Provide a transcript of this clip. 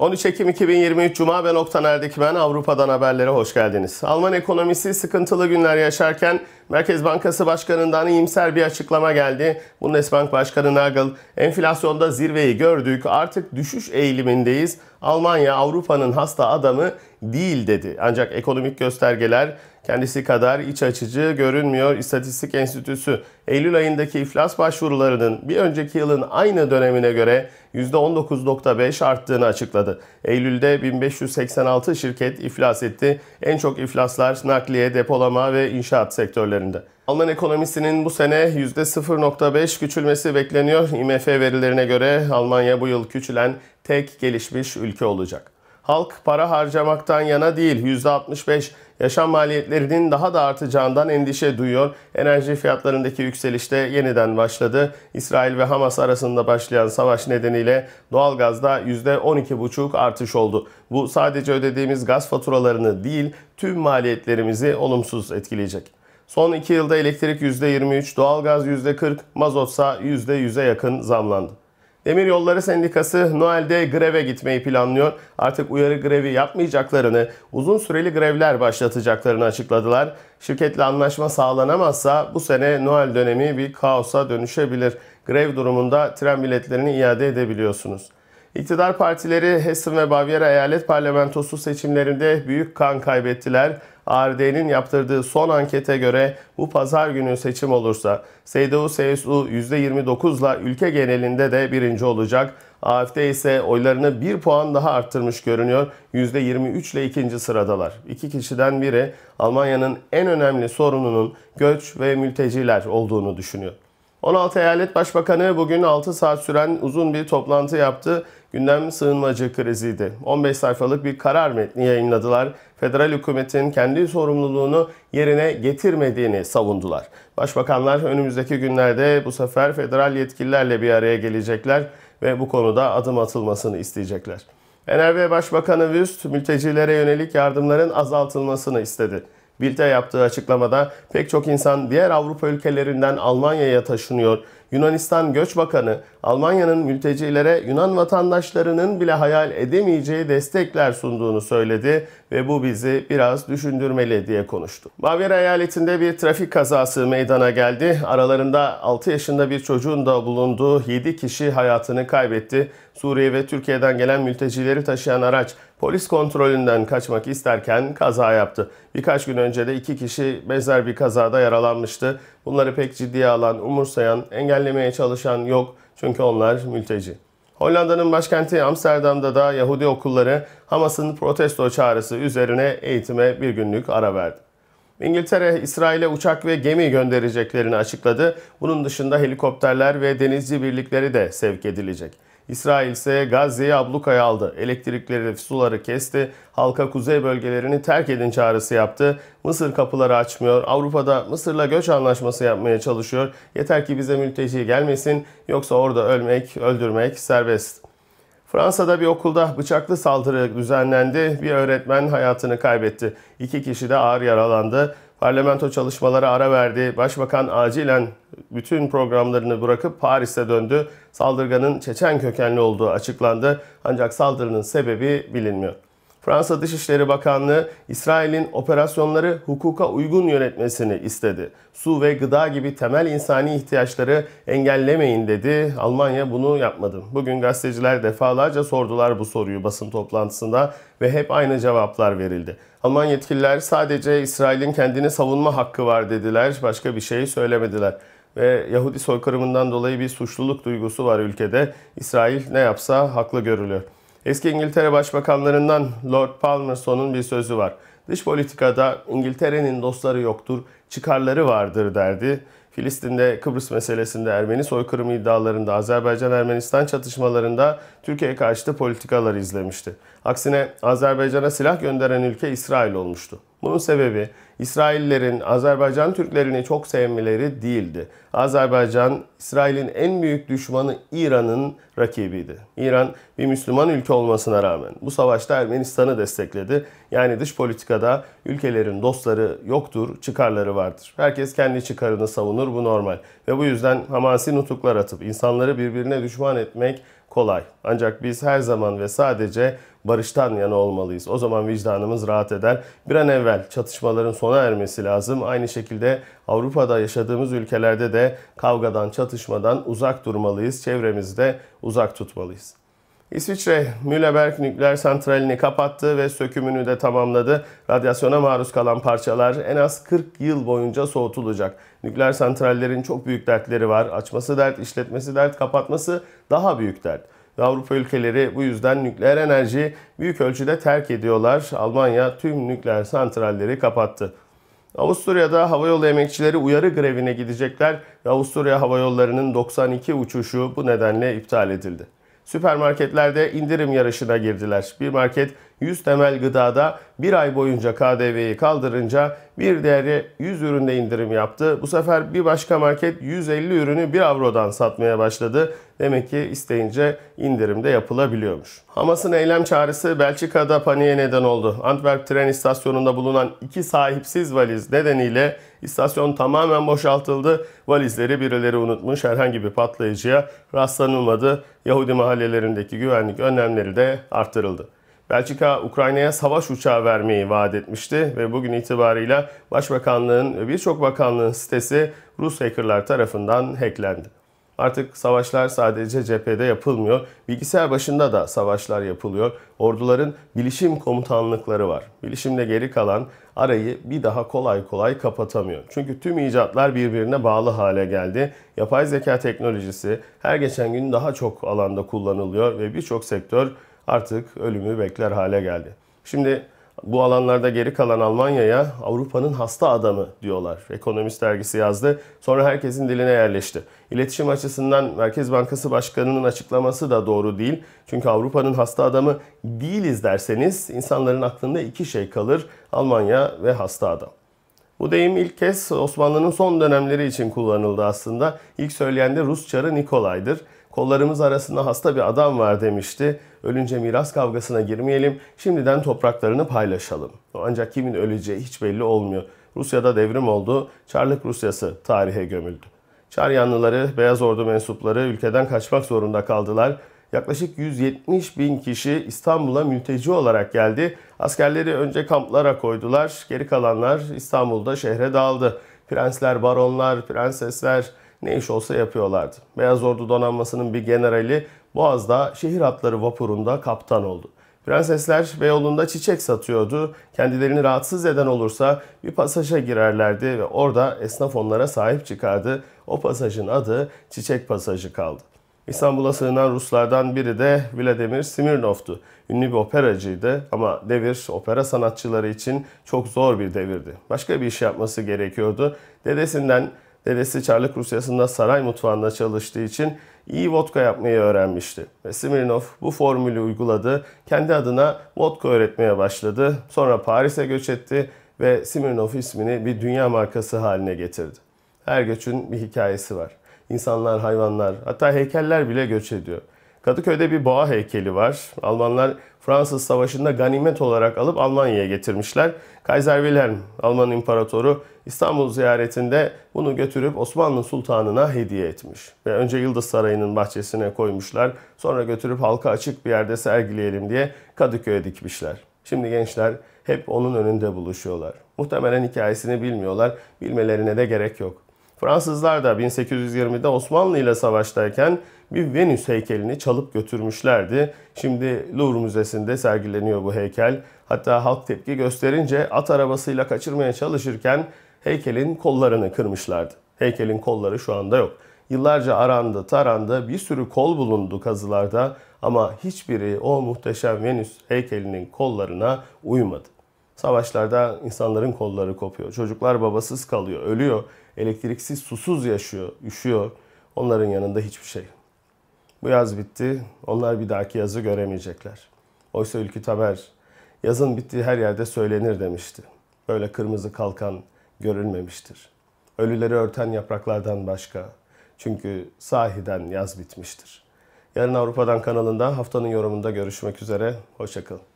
13 Ekim 2023 Cuma ben Oktan Erdekmen Avrupa'dan haberlere hoş geldiniz. Alman ekonomisi sıkıntılı günler yaşarken Merkez Bankası Başkanı'ndan iyimser bir açıklama geldi. Bundesbank Başkanı Nagel enflasyonda zirveyi gördük artık düşüş eğilimindeyiz Almanya Avrupa'nın hasta adamı değil dedi. Ancak ekonomik göstergeler kendisi kadar iç açıcı görünmüyor. İstatistik Enstitüsü Eylül ayındaki iflas başvurularının bir önceki yılın aynı dönemine göre %19.5 arttığını açıkladı. Eylül'de 1586 şirket iflas etti. En çok iflaslar nakliye, depolama ve inşaat sektörlerinde. Alman ekonomisinin bu sene %0.5 küçülmesi bekleniyor. IMF verilerine göre Almanya bu yıl küçülen tek gelişmiş ülke olacak. Halk para harcamaktan yana değil %65 yaşam maliyetlerinin daha da artacağından endişe duyuyor. Enerji fiyatlarındaki yükseliş de yeniden başladı. İsrail ve Hamas arasında başlayan savaş nedeniyle doğalgazda %12,5 artış oldu. Bu sadece ödediğimiz gaz faturalarını değil tüm maliyetlerimizi olumsuz etkileyecek. Son 2 yılda elektrik %23, doğalgaz %40, mazotsa %100'e yakın zamlandı. Demir Yolları Sendikası Noel'de greve gitmeyi planlıyor. Artık uyarı grevi yapmayacaklarını, uzun süreli grevler başlatacaklarını açıkladılar. Şirketle anlaşma sağlanamazsa bu sene Noel dönemi bir kaosa dönüşebilir. Grev durumunda tren biletlerini iade edebiliyorsunuz. İktidar partileri Hessen ve Bavyera eyalet parlamentosu seçimlerinde büyük kan kaybettiler. ARD'nin yaptırdığı son ankete göre bu pazar günü seçim olursa CDU-CSU %29'la ülke genelinde de birinci olacak. AFD ise oylarını bir puan daha arttırmış görünüyor. %23 ile ikinci sıradalar. İki kişiden biri Almanya'nın en önemli sorununun göç ve mülteciler olduğunu düşünüyor. 16 eyalet başbakanı bugün 6 saat süren uzun bir toplantı yaptı. Gündem sığınmacı kriziydi. 15 sayfalık bir karar metni yayınladılar. Federal hükümetin kendi sorumluluğunu yerine getirmediğini savundular. Başbakanlar önümüzdeki günlerde bu sefer federal yetkililerle bir araya gelecekler ve bu konuda adım atılmasını isteyecekler. NRV Başbakanı Wüst mültecilere yönelik yardımların azaltılmasını istedi. Bild'e yaptığı açıklamada pek çok insan diğer Avrupa ülkelerinden Almanya'ya taşınıyor. Yunanistan Göç Bakanı, Almanya'nın mültecilere Yunan vatandaşlarının bile hayal edemeyeceği destekler sunduğunu söyledi ve bu bizi biraz düşündürmeli diye konuştu. Bavyera eyaletinde bir trafik kazası meydana geldi. Aralarında 6 yaşında bir çocuğun da bulunduğu 7 kişi hayatını kaybetti. Suriye ve Türkiye'den gelen mültecileri taşıyan araç polis kontrolünden kaçmak isterken kaza yaptı. Birkaç gün önce de iki kişi benzer bir kazada yaralanmıştı. Bunları pek ciddiye alan, umursayan, engellemeye çalışan yok çünkü onlar mülteci. Hollanda'nın başkenti Amsterdam'da da Yahudi okulları Hamas'ın protesto çağrısı üzerine eğitime bir günlük ara verdi. İngiltere, İsrail'e uçak ve gemi göndereceklerini açıkladı. Bunun dışında helikopterler ve denizci birlikleri de sevk edilecek. İsrail ise Gazze'yi ablukaya aldı. Elektrikleri, suları kesti. Halka kuzey bölgelerini terk edin çağrısı yaptı. Mısır kapıları açmıyor. Avrupa'da Mısır'la göç anlaşması yapmaya çalışıyor. Yeter ki bize mülteci gelmesin. Yoksa orada ölmek, öldürmek serbest. Fransa'da bir okulda bıçaklı saldırı düzenlendi. Bir öğretmen hayatını kaybetti. İki kişi de ağır yaralandı. Parlamento çalışmaları ara verdi. Başbakan acilen bütün programlarını bırakıp Paris'e döndü. Saldırganın Çeçen kökenli olduğu açıklandı. Ancak saldırının sebebi bilinmiyor. Fransa Dışişleri Bakanlığı İsrail'in operasyonları hukuka uygun yönetmesini istedi. Su ve gıda gibi temel insani ihtiyaçları engellemeyin dedi. Almanya bunu yapmadı. Bugün gazeteciler defalarca sordular bu soruyu basın toplantısında ve hep aynı cevaplar verildi. Alman yetkililer sadece İsrail'in kendini savunma hakkı var dediler. Başka bir şey söylemediler ve Yahudi soykırımından dolayı bir suçluluk duygusu var ülkede. İsrail ne yapsa haklı görülüyor. Eski İngiltere Başbakanlarından Lord Palmerston'un bir sözü var. Dış politikada İngiltere'nin dostları yoktur, çıkarları vardır derdi. Filistin'de, Kıbrıs meselesinde, Ermeni soykırımı iddialarında, Azerbaycan-Ermenistan çatışmalarında Türkiye karşıtı politikalar izlemişti. Aksine Azerbaycan'a silah gönderen ülke İsrail olmuştu. Bunun sebebi İsraillerin Azerbaycan Türklerini çok sevmeleri değildi. Azerbaycan, İsrail'in en büyük düşmanı İran'ın rakibiydi. İran bir Müslüman ülke olmasına rağmen bu savaşta Ermenistan'ı destekledi. Yani dış politikada ülkelerin dostları yoktur, çıkarları vardır. Herkes kendi çıkarını savunur, bu normal. Ve bu yüzden Hamasi nutuklar atıp insanları birbirine düşman etmek kolay. Ancak biz her zaman ve sadece barıştan yana olmalıyız. O zaman vicdanımız rahat eder. Bir an evvel çatışmaların sona ermesi lazım. Aynı şekilde Avrupa'da yaşadığımız ülkelerde de kavgadan, çatışmadan uzak durmalıyız. Çevremizde uzak tutmalıyız. İsviçre Mühleberg nükleer santralini kapattı ve sökümünü de tamamladı. Radyasyona maruz kalan parçalar en az 40 yıl boyunca soğutulacak. Nükleer santrallerin çok büyük dertleri var. Açması dert, işletmesi dert, kapatması daha büyük dert. Avrupa ülkeleri bu yüzden nükleer enerjiyi büyük ölçüde terk ediyorlar. Almanya tüm nükleer santralleri kapattı. Avusturya'da havayolu emekçileri uyarı grevine gidecekler ve Avusturya havayollarının 92 uçuşu bu nedenle iptal edildi süpermarketlerde indirim yarışına girdiler. Bir market 100 temel gıdada bir ay boyunca KDV'yi kaldırınca bir değeri 100 üründe indirim yaptı. Bu sefer bir başka market 150 ürünü 1 avrodan satmaya başladı. Demek ki isteyince indirim de yapılabiliyormuş. Hamas'ın eylem çağrısı Belçika'da paniğe neden oldu. Antwerp tren istasyonunda bulunan iki sahipsiz valiz nedeniyle istasyon tamamen boşaltıldı. Valizleri birileri unutmuş herhangi bir patlayıcıya rastlanılmadı. Yahudi mahallelerindeki güvenlik önlemleri de artırıldı. Belçika Ukrayna'ya savaş uçağı vermeyi vaat etmişti ve bugün itibarıyla Başbakanlığın ve birçok bakanlığın sitesi Rus hackerlar tarafından hacklendi. Artık savaşlar sadece cephede yapılmıyor. Bilgisayar başında da savaşlar yapılıyor. Orduların bilişim komutanlıkları var. Bilişimde geri kalan arayı bir daha kolay kolay kapatamıyor. Çünkü tüm icatlar birbirine bağlı hale geldi. Yapay zeka teknolojisi her geçen gün daha çok alanda kullanılıyor ve birçok sektör artık ölümü bekler hale geldi. Şimdi bu alanlarda geri kalan Almanya'ya Avrupa'nın hasta adamı diyorlar. Ekonomist dergisi yazdı. Sonra herkesin diline yerleşti. İletişim açısından Merkez Bankası Başkanı'nın açıklaması da doğru değil. Çünkü Avrupa'nın hasta adamı değiliz derseniz insanların aklında iki şey kalır. Almanya ve hasta adam. Bu deyim ilk kez Osmanlı'nın son dönemleri için kullanıldı aslında. İlk söyleyen de Rus çarı Nikolay'dır kollarımız arasında hasta bir adam var demişti. Ölünce miras kavgasına girmeyelim, şimdiden topraklarını paylaşalım. Ancak kimin öleceği hiç belli olmuyor. Rusya'da devrim oldu, Çarlık Rusyası tarihe gömüldü. Çaryanlıları, Beyaz Ordu mensupları ülkeden kaçmak zorunda kaldılar. Yaklaşık 170 bin kişi İstanbul'a mülteci olarak geldi. Askerleri önce kamplara koydular. Geri kalanlar İstanbul'da şehre dağıldı. Prensler, baronlar, prensesler, ne iş olsa yapıyorlardı. Beyaz Ordu donanmasının bir generali Boğaz'da şehir atları vapurunda kaptan oldu. Prensesler Beyoğlu'nda çiçek satıyordu. Kendilerini rahatsız eden olursa bir pasaja girerlerdi ve orada esnaf onlara sahip çıkardı. O pasajın adı Çiçek Pasajı kaldı. İstanbul'a sığınan Ruslardan biri de Vladimir Smirnov'tu. Ünlü bir operacıydı ama devir opera sanatçıları için çok zor bir devirdi. Başka bir iş yapması gerekiyordu. Dedesinden Dedesi Çarlık Rusyası'nda saray mutfağında çalıştığı için iyi vodka yapmayı öğrenmişti. Ve Smirnov bu formülü uyguladı, kendi adına vodka öğretmeye başladı. Sonra Paris'e göç etti ve Smirnov ismini bir dünya markası haline getirdi. Her göçün bir hikayesi var. İnsanlar, hayvanlar, hatta heykeller bile göç ediyor. Kadıköy'de bir boğa heykeli var. Almanlar Fransız Savaşı'nda ganimet olarak alıp Almanya'ya getirmişler. Kaiser Wilhelm, Alman İmparatoru İstanbul ziyaretinde bunu götürüp Osmanlı Sultanı'na hediye etmiş. Ve önce Yıldız Sarayı'nın bahçesine koymuşlar. Sonra götürüp halka açık bir yerde sergileyelim diye Kadıköy'e dikmişler. Şimdi gençler hep onun önünde buluşuyorlar. Muhtemelen hikayesini bilmiyorlar, bilmelerine de gerek yok. Fransızlar da 1820'de Osmanlı ile savaştayken bir Venüs heykelini çalıp götürmüşlerdi. Şimdi Louvre Müzesi'nde sergileniyor bu heykel. Hatta halk tepki gösterince at arabasıyla kaçırmaya çalışırken heykelin kollarını kırmışlardı. Heykelin kolları şu anda yok. Yıllarca arandı, tarandı, bir sürü kol bulundu kazılarda ama hiçbiri o muhteşem Venüs heykelinin kollarına uymadı. Savaşlarda insanların kolları kopuyor. Çocuklar babasız kalıyor, ölüyor. Elektriksiz, susuz yaşıyor, üşüyor. Onların yanında hiçbir şey. Bu yaz bitti, onlar bir dahaki yazı göremeyecekler. Oysa Ülkü Taber, yazın bittiği her yerde söylenir demişti. Böyle kırmızı kalkan görülmemiştir. Ölüleri örten yapraklardan başka. Çünkü sahiden yaz bitmiştir. Yarın Avrupa'dan kanalında haftanın yorumunda görüşmek üzere. Hoşçakalın.